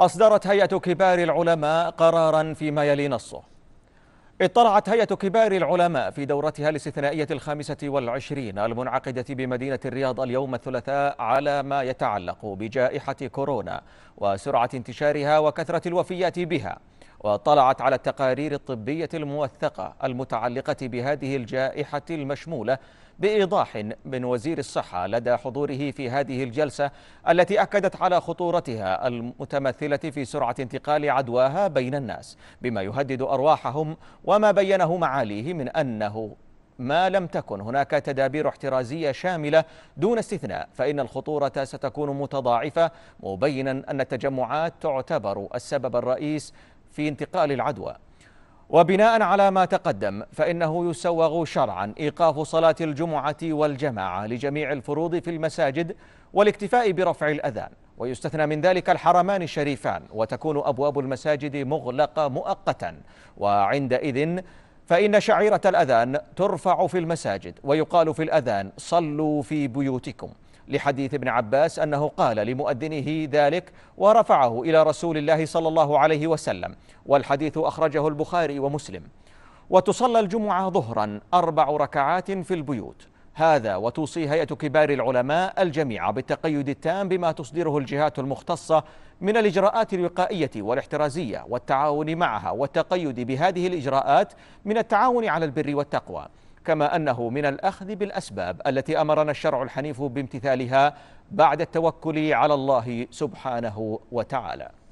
أصدرت هيئة كبار العلماء قرارا فيما يلي نصه اطلعت هيئة كبار العلماء في دورتها الاستثنائية الخامسة والعشرين المنعقدة بمدينة الرياض اليوم الثلاثاء على ما يتعلق بجائحة كورونا وسرعة انتشارها وكثرة الوفيات بها وطلعت على التقارير الطبية الموثقة المتعلقة بهذه الجائحة المشمولة بإيضاح من وزير الصحة لدى حضوره في هذه الجلسة التي أكدت على خطورتها المتمثلة في سرعة انتقال عدواها بين الناس بما يهدد أرواحهم وما بينه معاليه من أنه ما لم تكن هناك تدابير احترازيه شامله دون استثناء فان الخطوره ستكون متضاعفه مبينا ان التجمعات تعتبر السبب الرئيس في انتقال العدوى وبناء على ما تقدم فإنه يسوغ شرعا إيقاف صلاة الجمعة والجماعة لجميع الفروض في المساجد والاكتفاء برفع الأذان ويستثنى من ذلك الحرمان الشريفان وتكون أبواب المساجد مغلقة مؤقتا وعندئذ فإن شعيرة الأذان ترفع في المساجد ويقال في الأذان صلوا في بيوتكم لحديث ابن عباس أنه قال لمؤذنه ذلك ورفعه إلى رسول الله صلى الله عليه وسلم والحديث أخرجه البخاري ومسلم وتصلى الجمعة ظهرا أربع ركعات في البيوت هذا وتوصي هيئة كبار العلماء الجميع بالتقيد التام بما تصدره الجهات المختصة من الإجراءات الوقائية والاحترازية والتعاون معها والتقيد بهذه الإجراءات من التعاون على البر والتقوى كما أنه من الأخذ بالأسباب التي أمرنا الشرع الحنيف بامتثالها بعد التوكل على الله سبحانه وتعالى